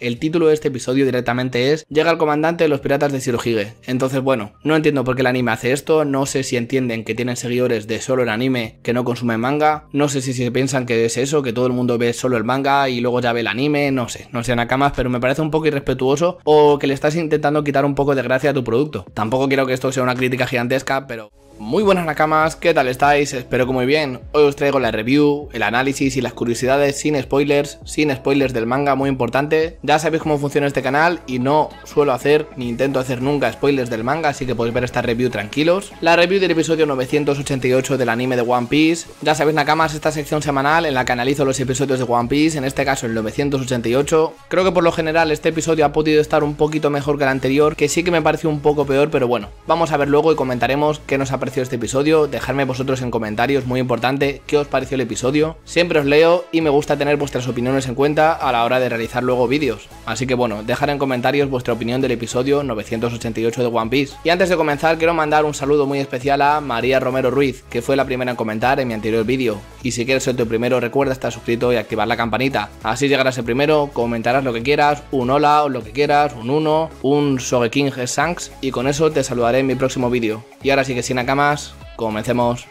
el título de este episodio directamente es Llega el comandante de los piratas de Shirohige. Entonces, bueno, no entiendo por qué el anime hace esto, no sé si entienden que tienen seguidores de solo el anime que no consumen manga, no sé si se piensan que es eso, que todo el mundo ve solo el manga y luego ya ve el anime, no sé, no sé nakamas, pero me parece un poco irrespetuoso o que le estás intentando quitar un poco de gracia a tu producto. Tampoco quiero que esto sea una crítica gigantesca, pero... Muy buenas nakamas, ¿qué tal estáis? Espero que muy bien. Hoy os traigo la review, el análisis y las curiosidades sin spoilers, sin spoilers del manga, muy importante. Ya sabéis cómo funciona este canal y no suelo hacer ni intento hacer nunca spoilers del manga, así que podéis ver esta review tranquilos. La review del episodio 988 del anime de One Piece. Ya sabéis nakamas, esta sección semanal en la que analizo los episodios de One Piece, en este caso el 988. Creo que por lo general este episodio ha podido estar un poquito mejor que el anterior, que sí que me pareció un poco peor, pero bueno, vamos a ver luego y comentaremos qué nos ha parecido este episodio, dejadme vosotros en comentarios, muy importante, qué os pareció el episodio. Siempre os leo y me gusta tener vuestras opiniones en cuenta a la hora de realizar luego vídeos. Así que bueno, dejad en comentarios vuestra opinión del episodio 988 de One Piece. Y antes de comenzar, quiero mandar un saludo muy especial a María Romero Ruiz, que fue la primera en comentar en mi anterior vídeo. Y si quieres ser tu primero, recuerda estar suscrito y activar la campanita. Así llegarás el primero, comentarás lo que quieras, un hola o lo que quieras, un uno, un Sogeking Sanks, y con eso te saludaré en mi próximo vídeo. Y ahora sí que sin acá Nakamas, comencemos.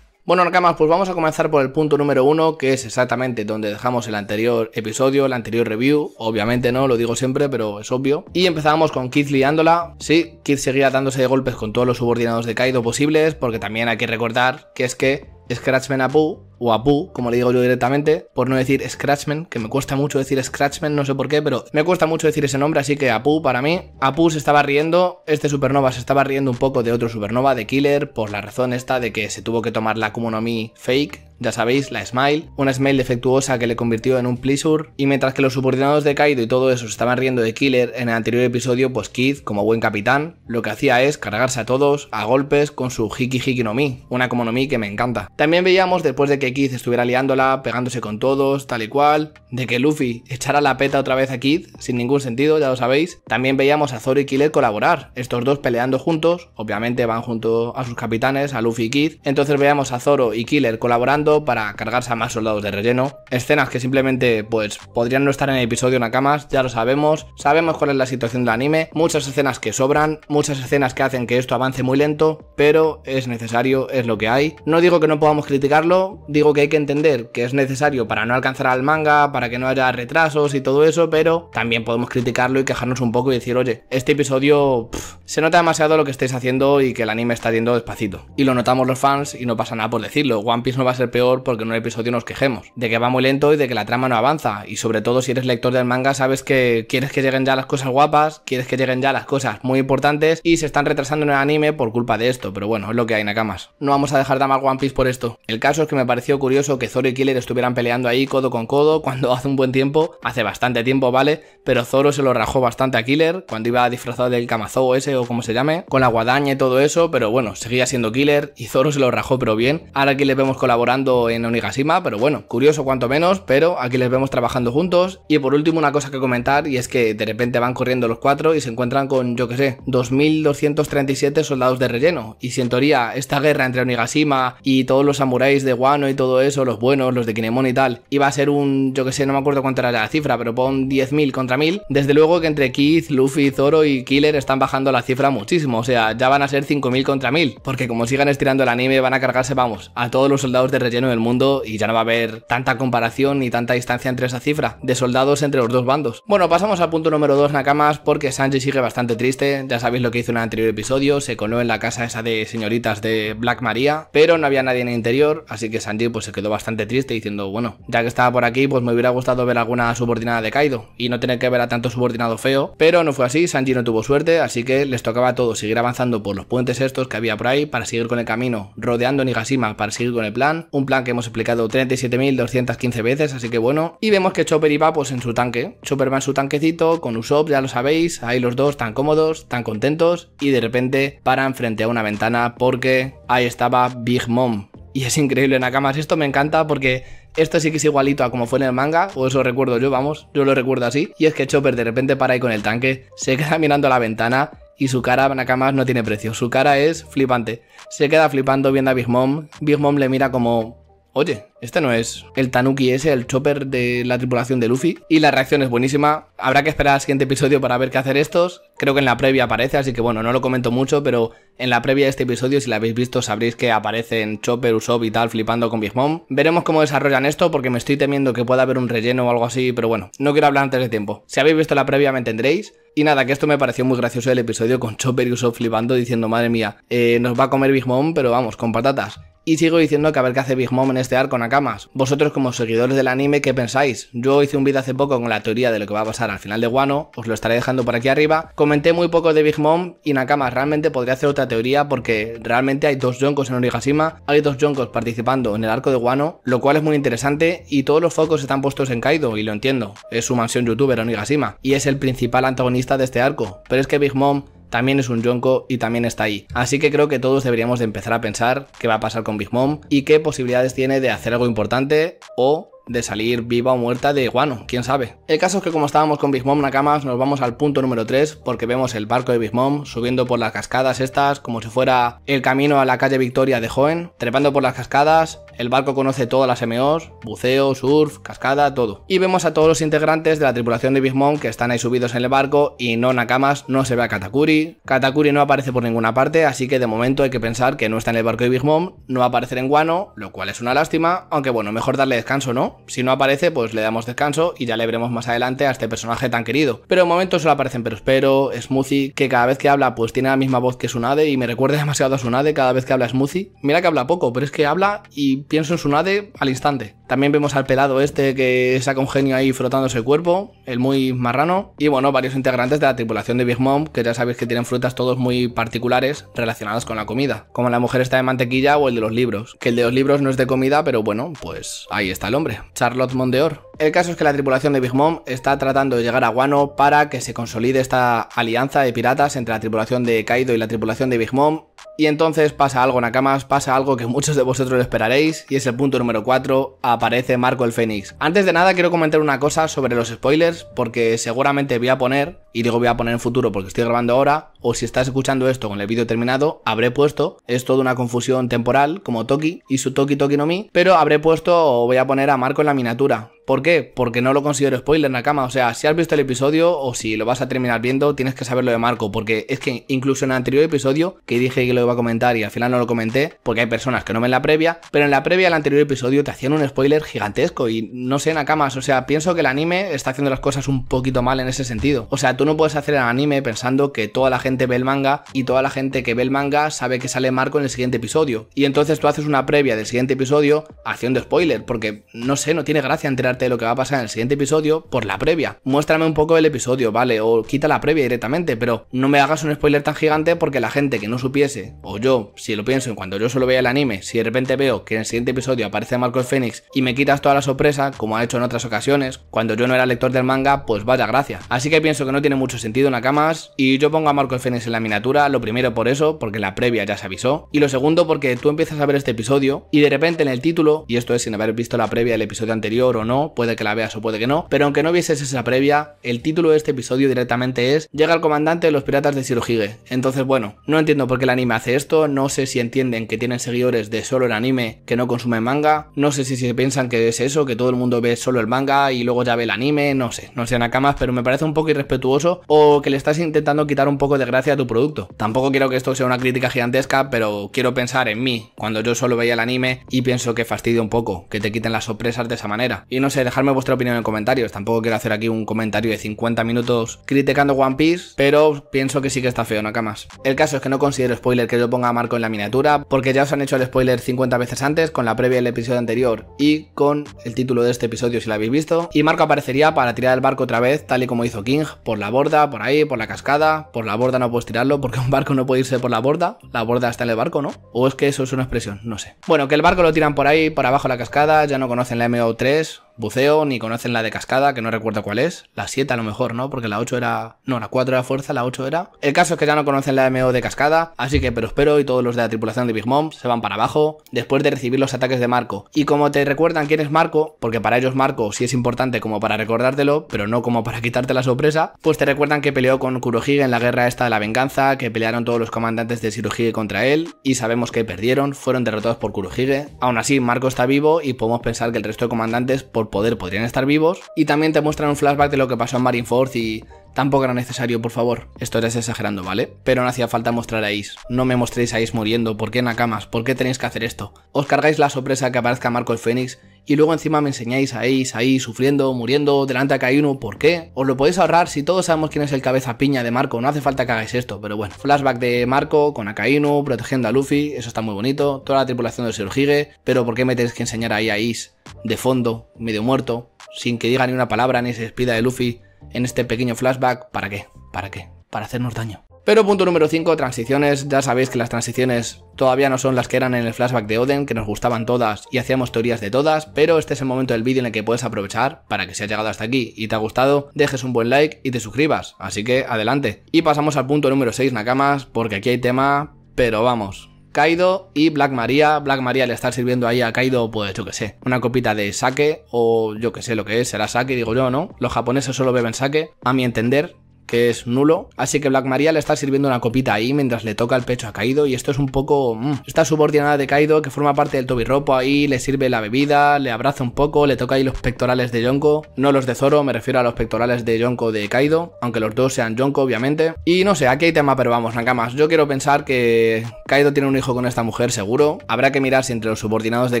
Bueno, Nakamas, pues vamos a comenzar por el punto número uno, que es exactamente donde dejamos el anterior episodio, la anterior review. Obviamente no, lo digo siempre, pero es obvio. Y empezamos con Keith liándola. Sí, Keith seguía dándose de golpes con todos los subordinados de Kaido posibles, porque también hay que recordar que es que Scratchman Apu o Apu, como le digo yo directamente, por no decir Scratchman, que me cuesta mucho decir Scratchman, no sé por qué, pero me cuesta mucho decir ese nombre, así que Apu para mí. Apu se estaba riendo, este supernova se estaba riendo un poco de otro supernova, de Killer, por la razón esta de que se tuvo que tomar la Mi fake, ya sabéis, la Smile, una Smile defectuosa que le convirtió en un Pleasure, y mientras que los subordinados de Kaido y todo eso se estaban riendo de Killer en el anterior episodio, pues Kid, como buen capitán, lo que hacía es cargarse a todos a golpes con su Hiki Hiki no Mi, una Kumonomi que me encanta. También veíamos después de que Kid estuviera liándola, pegándose con todos, tal y cual, de que Luffy echara la peta otra vez a Kid, sin ningún sentido, ya lo sabéis. También veíamos a Zoro y Killer colaborar, estos dos peleando juntos, obviamente van junto a sus capitanes, a Luffy y Kid. Entonces veíamos a Zoro y Killer colaborando para cargarse a más soldados de relleno. Escenas que simplemente, pues, podrían no estar en el episodio Nakamas, ya lo sabemos. Sabemos cuál es la situación del anime, muchas escenas que sobran, muchas escenas que hacen que esto avance muy lento, pero es necesario, es lo que hay. No digo que no podamos criticarlo, digo que hay que entender que es necesario para no alcanzar al manga, para que no haya retrasos y todo eso, pero también podemos criticarlo y quejarnos un poco y decir, oye, este episodio se nota demasiado lo que estáis haciendo y que el anime está yendo despacito. Y lo notamos los fans y no pasa nada por decirlo. One Piece no va a ser peor porque en un episodio nos quejemos. De que va muy lento y de que la trama no avanza. Y sobre todo si eres lector del manga sabes que quieres que lleguen ya las cosas guapas, quieres que lleguen ya las cosas muy importantes y se están retrasando en el anime por culpa de esto. Pero bueno, es lo que hay, Nakamas. No vamos a dejar de amar One Piece por esto. El caso es que me parece curioso que Zoro y Killer estuvieran peleando ahí codo con codo cuando hace un buen tiempo, hace bastante tiempo, ¿vale? Pero Zoro se lo rajó bastante a Killer cuando iba disfrazado del Kamazoo ese o como se llame, con la guadaña y todo eso, pero bueno, seguía siendo Killer y Zoro se lo rajó pero bien. Ahora aquí les vemos colaborando en Onigashima, pero bueno, curioso cuanto menos, pero aquí les vemos trabajando juntos. Y por último una cosa que comentar y es que de repente van corriendo los cuatro y se encuentran con, yo que sé, 2237 soldados de relleno. Y si en teoría esta guerra entre Onigashima y todos los samuráis de Wano y todo eso, los buenos, los de Kinemon y tal, iba a ser un, yo que sé, no me acuerdo cuánto era la cifra, pero pon 10.000 contra 1.000, desde luego que entre Keith, Luffy, Zoro y Killer están bajando la cifra muchísimo, o sea, ya van a ser 5.000 contra 1.000, porque como sigan estirando el anime van a cargarse, vamos, a todos los soldados de relleno del mundo y ya no va a haber tanta comparación ni tanta distancia entre esa cifra de soldados entre los dos bandos. Bueno, pasamos al punto número 2, Nakamas, porque Sanji sigue bastante triste, ya sabéis lo que hizo en el anterior episodio, se coló en la casa esa de señoritas de Black Maria, pero no había nadie en el interior, así que Sanji pues se quedó bastante triste diciendo, bueno, ya que estaba por aquí, pues me hubiera gustado ver alguna subordinada de Kaido y no tener que ver a tanto subordinado feo, pero no fue así, Sanji no tuvo suerte, así que les tocaba a todos seguir avanzando por los puentes estos que había por ahí para seguir con el camino, rodeando Nigashima para seguir con el plan, un plan que hemos explicado 37.215 veces, así que bueno, y vemos que Chopper iba pues en su tanque, Chopper va en su tanquecito, con Usopp, ya lo sabéis, ahí los dos tan cómodos, tan contentos, y de repente paran frente a una ventana porque ahí estaba Big Mom, y es increíble, Nakamas. Esto me encanta porque esto sí que es igualito a como fue en el manga, pues o eso recuerdo yo, vamos, yo lo recuerdo así. Y es que Chopper de repente para ahí con el tanque, se queda mirando a la ventana y su cara, Nakamas, no tiene precio. Su cara es flipante. Se queda flipando viendo a Big Mom. Big Mom le mira como, oye, este no es el Tanuki ese, el chopper de la tripulación de Luffy. Y la reacción es buenísima. Habrá que esperar al siguiente episodio para ver qué hacer estos. Creo que en la previa aparece, así que bueno, no lo comento mucho, pero en la previa de este episodio, si la habéis visto, sabréis que aparecen Chopper, Usopp y tal flipando con Big Mom. Veremos cómo desarrollan esto, porque me estoy temiendo que pueda haber un relleno o algo así, pero bueno, no quiero hablar antes de tiempo. Si habéis visto la previa, me entenderéis. Y nada, que esto me pareció muy gracioso el episodio con Chopper y Usopp flipando diciendo, madre mía, eh, nos va a comer Big Mom, pero vamos, con patatas. Y sigo diciendo que a ver qué hace Big Mom en este arco Nakamas. Vosotros como seguidores del anime, ¿qué pensáis? Yo hice un vídeo hace poco con la teoría de lo que va a pasar al final de Wano, os lo estaré dejando por aquí arriba. Comenté muy poco de Big Mom y Nakamas, realmente podría hacer otra teoría porque realmente hay dos Yonkos en Onigashima, hay dos Yonkos participando en el arco de Wano, lo cual es muy interesante y todos los focos están puestos en Kaido y lo entiendo, es su mansión youtuber Onigashima y es el principal antagonista de este arco, pero es que Big Mom también es un Yonko y también está ahí. Así que creo que todos deberíamos de empezar a pensar qué va a pasar con Big Mom y qué posibilidades tiene de hacer algo importante o de salir viva o muerta de iguano quién sabe. El caso es que como estábamos con Big Mom Nakamas, nos vamos al punto número 3 porque vemos el barco de Big Mom subiendo por las cascadas estas como si fuera el camino a la calle Victoria de Joen, trepando por las cascadas, el barco conoce todas las MOs, buceo, surf, cascada, todo. Y vemos a todos los integrantes de la tripulación de Big Mom que están ahí subidos en el barco y no Nakamas no se ve a Katakuri. Katakuri no aparece por ninguna parte, así que de momento hay que pensar que no está en el barco de Big Mom, no va a aparecer en Guano, lo cual es una lástima, aunque bueno, mejor darle descanso, ¿no? Si no aparece, pues le damos descanso y ya le veremos más adelante a este personaje tan querido. Pero de momento solo aparecen Perospero, Smoothie, que cada vez que habla pues tiene la misma voz que Sunade y me recuerda demasiado a Sunade cada vez que habla Smoothie. Mira que habla poco, pero es que habla y pienso en Sunade al instante. También vemos al pelado este que saca un genio ahí frotándose el cuerpo, el muy marrano. Y bueno, varios integrantes de la tripulación de Big Mom, que ya sabéis que tienen frutas todos muy particulares relacionadas con la comida. Como la mujer está de mantequilla o el de los libros. Que el de los libros no es de comida, pero bueno, pues ahí está el hombre. Charlotte Mondeor, el caso es que la tripulación de Big Mom está tratando de llegar a Guano para que se consolide esta alianza de piratas entre la tripulación de Kaido y la tripulación de Big Mom. Y entonces pasa algo, Nakamas, pasa algo que muchos de vosotros esperaréis, y es el punto número 4, aparece Marco el Fénix. Antes de nada quiero comentar una cosa sobre los spoilers, porque seguramente voy a poner, y digo voy a poner en futuro porque estoy grabando ahora, o si estás escuchando esto con el vídeo terminado, habré puesto, es toda una confusión temporal, como Toki y su Toki Toki no Mi, pero habré puesto o voy a poner a Marco en la miniatura, ¿Por qué? Porque no lo considero spoiler, Nakama. O sea, si has visto el episodio o si lo vas a terminar viendo, tienes que saberlo de Marco. Porque es que incluso en el anterior episodio, que dije que lo iba a comentar y al final no lo comenté, porque hay personas que no ven la previa, pero en la previa del anterior episodio te hacían un spoiler gigantesco. Y no sé, Nakamas, o sea, pienso que el anime está haciendo las cosas un poquito mal en ese sentido. O sea, tú no puedes hacer el anime pensando que toda la gente ve el manga y toda la gente que ve el manga sabe que sale Marco en el siguiente episodio. Y entonces tú haces una previa del siguiente episodio haciendo spoiler, porque no sé, no tiene gracia enterar lo que va a pasar en el siguiente episodio por la previa. Muéstrame un poco el episodio, ¿vale? O quita la previa directamente, pero no me hagas un spoiler tan gigante porque la gente que no supiese, o yo, si lo pienso en cuando yo solo veía el anime, si de repente veo que en el siguiente episodio aparece Marcos Phoenix y me quitas toda la sorpresa, como ha hecho en otras ocasiones, cuando yo no era lector del manga, pues vaya gracia. Así que pienso que no tiene mucho sentido Nakamas y yo pongo a Marcos Phoenix en la miniatura, lo primero por eso, porque la previa ya se avisó, y lo segundo porque tú empiezas a ver este episodio y de repente en el título, y esto es sin haber visto la previa del episodio anterior o no, puede que la veas o puede que no, pero aunque no vieses esa previa, el título de este episodio directamente es Llega el comandante de los piratas de Shirohige. Entonces, bueno, no entiendo por qué el anime hace esto, no sé si entienden que tienen seguidores de solo el anime que no consumen manga, no sé si se piensan que es eso, que todo el mundo ve solo el manga y luego ya ve el anime, no sé, no sé nakamas, pero me parece un poco irrespetuoso o que le estás intentando quitar un poco de gracia a tu producto. Tampoco quiero que esto sea una crítica gigantesca, pero quiero pensar en mí, cuando yo solo veía el anime y pienso que fastidia un poco, que te quiten las sorpresas de esa manera. Y no sé dejarme vuestra opinión en comentarios. Tampoco quiero hacer aquí un comentario de 50 minutos criticando One Piece, pero pienso que sí que está feo, no Nakamas. El caso es que no considero spoiler que yo ponga a Marco en la miniatura, porque ya os han hecho el spoiler 50 veces antes, con la previa del episodio anterior y con el título de este episodio si lo habéis visto. Y Marco aparecería para tirar el barco otra vez, tal y como hizo King, por la borda, por ahí, por la cascada. Por la borda no puedes tirarlo, porque un barco no puede irse por la borda. La borda está en el barco, ¿no? O es que eso es una expresión, no sé. Bueno, que el barco lo tiran por ahí, por abajo la cascada, ya no conocen la MO3, buceo, ni conocen la de cascada, que no recuerdo cuál es. La 7 a lo mejor, ¿no? Porque la 8 era... No, la 4 era fuerza, la 8 era... El caso es que ya no conocen la MO de cascada, así que pero espero y todos los de la tripulación de Big Mom se van para abajo después de recibir los ataques de Marco. Y como te recuerdan quién es Marco, porque para ellos Marco sí es importante como para recordártelo, pero no como para quitarte la sorpresa, pues te recuerdan que peleó con Kurohige en la guerra esta de la venganza, que pelearon todos los comandantes de Shirohige contra él, y sabemos que perdieron, fueron derrotados por Kurohige. Aún así, Marco está vivo y podemos pensar que el resto de comandantes por poder podrían estar vivos. Y también te muestran un flashback de lo que pasó en Force y Tampoco era necesario, por favor. Esto eres exagerando, ¿vale? Pero no hacía falta mostrar a No me mostréis a Ace muriendo. ¿Por qué Nakamas? ¿Por qué tenéis que hacer esto? Os cargáis la sorpresa que aparezca Marco el Fénix y luego encima me enseñáis a Ace ahí, sufriendo, muriendo, delante de Akainu, ¿por qué? Os lo podéis ahorrar si todos sabemos quién es el cabeza piña de Marco, no hace falta que hagáis esto, pero bueno. Flashback de Marco con Akainu, protegiendo a Luffy, eso está muy bonito, toda la tripulación de Seurhige, pero ¿por qué me tenéis que enseñar ahí a Ace de fondo, medio muerto, sin que diga ni una palabra ni se despida de Luffy en este pequeño flashback? ¿Para qué? ¿Para qué? Para hacernos daño. Pero punto número 5, transiciones. Ya sabéis que las transiciones todavía no son las que eran en el flashback de Oden, que nos gustaban todas y hacíamos teorías de todas, pero este es el momento del vídeo en el que puedes aprovechar para que si has llegado hasta aquí y te ha gustado, dejes un buen like y te suscribas. Así que adelante. Y pasamos al punto número 6, Nakamas, porque aquí hay tema, pero vamos. Kaido y Black Maria. Black Maria le está sirviendo ahí a Kaido, pues yo que sé, una copita de sake o yo que sé lo que es, será sake, digo yo, ¿no? Los japoneses solo beben sake, a mi entender, que es nulo. Así que Black Maria le está sirviendo una copita ahí mientras le toca el pecho a Kaido. Y esto es un poco. Mm, está Esta subordinada de Kaido que forma parte del Tobirropo ahí, le sirve la bebida, le abraza un poco, le toca ahí los pectorales de Yonko. No los de Zoro, me refiero a los pectorales de Yonko de Kaido. Aunque los dos sean Yonko, obviamente. Y no sé, aquí hay tema, pero vamos, más Yo quiero pensar que Kaido tiene un hijo con esta mujer, seguro. Habrá que mirar si entre los subordinados de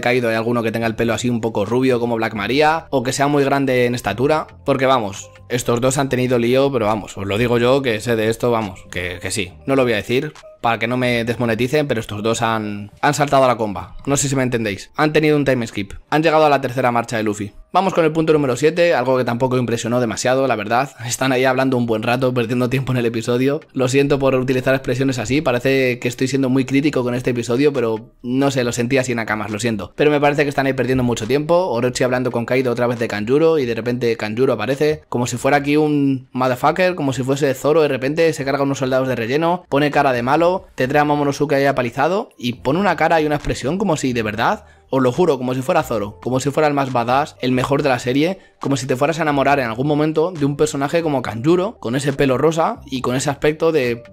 Kaido hay alguno que tenga el pelo así un poco rubio como Black Maria o que sea muy grande en estatura. Porque vamos, estos dos han tenido lío, pero vamos. Pues lo digo yo que sé de esto, vamos, que, que sí. No lo voy a decir, para que no me desmoneticen, pero estos dos han, han saltado a la comba. No sé si me entendéis. Han tenido un time skip. Han llegado a la tercera marcha de Luffy. Vamos con el punto número 7, algo que tampoco impresionó demasiado, la verdad. Están ahí hablando un buen rato, perdiendo tiempo en el episodio. Lo siento por utilizar expresiones así, parece que estoy siendo muy crítico con este episodio, pero no sé, lo sentí así en Akamas, lo siento. Pero me parece que están ahí perdiendo mucho tiempo, Orochi hablando con Kaido otra vez de Kanjuro y de repente Kanjuro aparece, como si fuera aquí un motherfucker, como si fuese Zoro, de repente se carga unos soldados de relleno, pone cara de malo te trae a Momonosuke ahí apalizado y pone una cara y una expresión como si de verdad os lo juro, como si fuera Zoro, como si fuera el más badass, el mejor de la serie, como si te fueras a enamorar en algún momento de un personaje como Kanjuro, con ese pelo rosa y con ese aspecto de,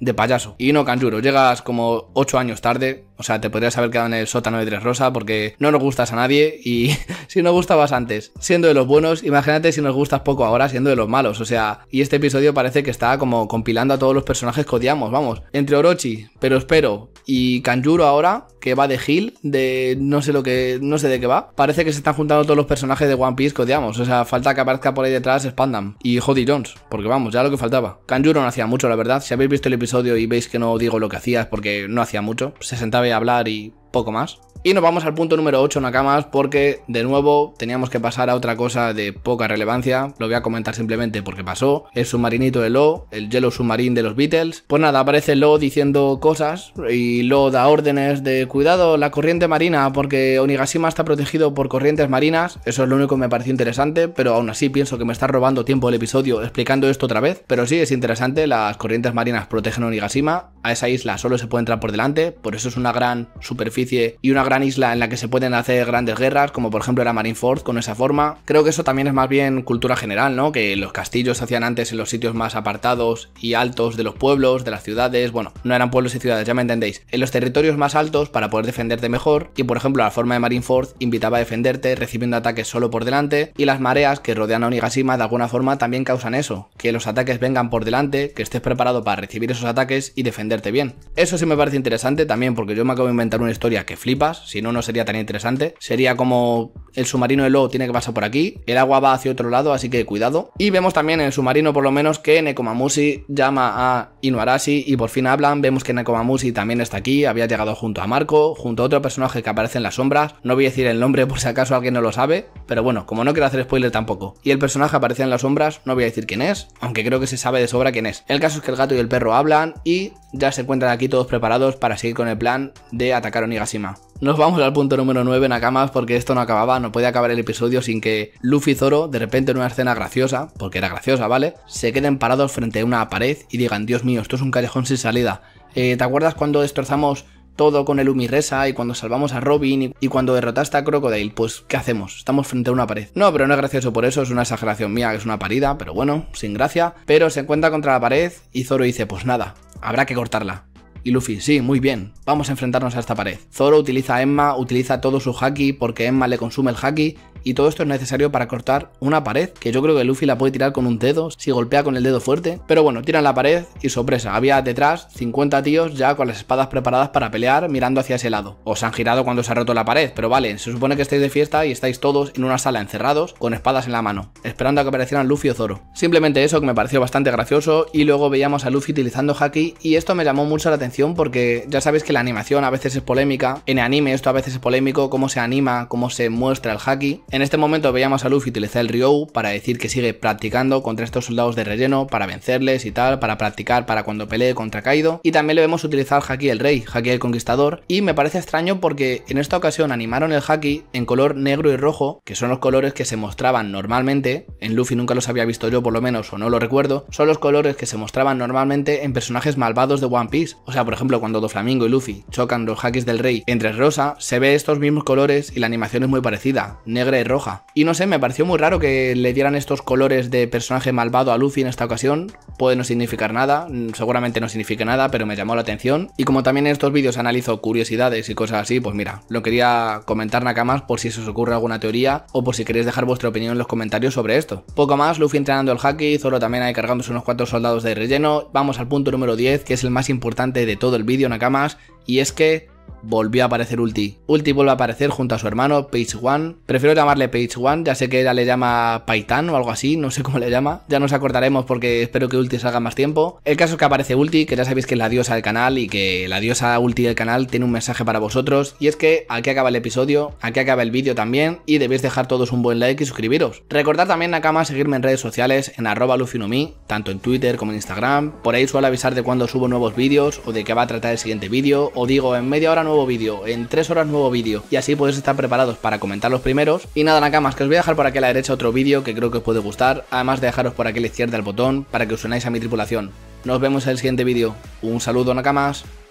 de payaso. Y no Kanjuro, llegas como 8 años tarde, o sea, te podrías haber quedado en el sótano de Tres Rosa porque no nos gustas a nadie y si nos gustabas antes siendo de los buenos, imagínate si nos gustas poco ahora siendo de los malos. O sea, y este episodio parece que está como compilando a todos los personajes que vamos. Entre Orochi, pero espero, y Kanjuro ahora, que va de Gil, de no sé lo que, no sé de qué va, parece que se están juntando todos los personajes de One Piece que O sea, falta que aparezca por ahí detrás Spandam y Jody Jones, porque vamos, ya lo que faltaba. Kanjuro no hacía mucho, la verdad. Si habéis visto el episodio y veis que no digo lo que hacía es porque no hacía mucho. Se sentaba hablar y poco más. Y nos vamos al punto número 8, Nakamas, porque de nuevo teníamos que pasar a otra cosa de poca relevancia. Lo voy a comentar simplemente porque pasó. El submarinito de Lo, el hielo Submarine de los Beatles. Pues nada, aparece Lo diciendo cosas y Lo da órdenes de cuidado, la corriente marina, porque Onigashima está protegido por corrientes marinas. Eso es lo único que me pareció interesante, pero aún así pienso que me está robando tiempo el episodio explicando esto otra vez. Pero sí, es interesante, las corrientes marinas protegen Onigashima. A esa isla solo se puede entrar por delante, por eso es una gran superficie y una gran isla en la que se pueden hacer grandes guerras, como por ejemplo era Marineford con esa forma. Creo que eso también es más bien cultura general, ¿no? Que los castillos se hacían antes en los sitios más apartados y altos de los pueblos, de las ciudades, bueno, no eran pueblos y ciudades, ya me entendéis. En los territorios más altos para poder defenderte mejor y por ejemplo la forma de Marineford invitaba a defenderte recibiendo ataques solo por delante y las mareas que rodean a Onigashima de alguna forma también causan eso, que los ataques vengan por delante, que estés preparado para recibir esos ataques y defenderte bien. Eso sí me parece interesante también porque yo me acabo de inventar una historia que flipas si no, no sería tan interesante. Sería como el submarino de Lo tiene que pasar por aquí, el agua va hacia otro lado, así que cuidado. Y vemos también en el submarino, por lo menos, que Nekomamushi llama a Inuarashi y por fin hablan. Vemos que Nekomamushi también está aquí, había llegado junto a Marco, junto a otro personaje que aparece en las sombras. No voy a decir el nombre por si acaso alguien no lo sabe, pero bueno, como no quiero hacer spoiler tampoco. Y el personaje aparece en las sombras, no voy a decir quién es, aunque creo que se sabe de sobra quién es. El caso es que el gato y el perro hablan y ya se encuentran aquí todos preparados para seguir con el plan de atacar a Onigashima. Nos vamos al punto número 9, Nakamas, porque esto no acababa, no puede acabar el episodio sin que Luffy y Zoro, de repente en una escena graciosa, porque era graciosa, ¿vale? Se queden parados frente a una pared y digan, Dios mío, esto es un callejón sin salida. Eh, ¿Te acuerdas cuando destrozamos todo con el Umiresa y cuando salvamos a Robin y, cuando derrotaste a Crocodile, pues ¿qué hacemos? Estamos frente a una pared. No, pero no es gracioso por eso, es una exageración mía, que es una parida, pero bueno, sin gracia. Pero se encuentra contra la pared y Zoro dice, pues nada, habrá que cortarla y Luffy, sí, muy bien, vamos a enfrentarnos a esta pared. Zoro utiliza a Emma, utiliza todo su haki porque Emma le consume el haki y todo esto es necesario para cortar una pared, que yo creo que Luffy la puede tirar con un dedo, si golpea con el dedo fuerte. Pero bueno, tiran la pared y sorpresa, había detrás 50 tíos ya con las espadas preparadas para pelear mirando hacia ese lado. Os han girado cuando se ha roto la pared, pero vale, se supone que estáis de fiesta y estáis todos en una sala encerrados con espadas en la mano, esperando a que aparecieran Luffy o Zoro. Simplemente eso que me pareció bastante gracioso y luego veíamos a Luffy utilizando Haki y esto me llamó mucho la atención porque ya sabéis que la animación a veces es polémica, en anime esto a veces es polémico, cómo se anima, cómo se muestra el Haki. En este momento veíamos a Luffy utilizar el Ryou para decir que sigue practicando contra estos soldados de relleno para vencerles y tal, para practicar para cuando pelee contra Kaido. Y también le vemos utilizar Haki el Rey, Haki el Conquistador. Y me parece extraño porque en esta ocasión animaron el Haki en color negro y rojo, que son los colores que se mostraban normalmente. En Luffy nunca los había visto yo por lo menos, o no lo recuerdo. Son los colores que se mostraban normalmente en personajes malvados de One Piece. O sea, por ejemplo, cuando Doflamingo y Luffy chocan los Hakis del Rey entre Rosa, se ve estos mismos colores y la animación es muy parecida. Negra roja. Y no sé, me pareció muy raro que le dieran estos colores de personaje malvado a Luffy en esta ocasión. Puede no significar nada, mm, seguramente no signifique nada, pero me llamó la atención. Y como también en estos vídeos analizo curiosidades y cosas así, pues mira, lo quería comentar Nakamas por si se os ocurre alguna teoría o por si queréis dejar vuestra opinión en los comentarios sobre esto. Poco más, Luffy entrenando el haki, Zoro también ahí cargándose unos cuatro soldados de relleno. Vamos al punto número 10, que es el más importante de todo el vídeo Nakamas, y es que volvió a aparecer Ulti. Ulti vuelve a aparecer junto a su hermano, Page One. Prefiero llamarle Page One, ya sé que ella le llama Paitan o algo así, no sé cómo le llama. Ya nos acordaremos porque espero que Ulti salga más tiempo. El caso es que aparece Ulti, que ya sabéis que es la diosa del canal y que la diosa Ulti del canal tiene un mensaje para vosotros. Y es que aquí acaba el episodio, aquí acaba el vídeo también y debéis dejar todos un buen like y suscribiros. Recordad también, Nakama, seguirme en redes sociales en arroba tanto en Twitter como en Instagram. Por ahí suelo avisar de cuando subo nuevos vídeos o de qué va a tratar el siguiente vídeo o digo en media hora nuevo vídeo, en tres horas nuevo vídeo, y así podéis estar preparados para comentar los primeros. Y nada, nakamas, que os voy a dejar por aquí a la derecha otro vídeo que creo que os puede gustar, además de dejaros por aquí a la izquierda el botón para que os unáis a mi tripulación. Nos vemos en el siguiente vídeo. Un saludo, nakamas.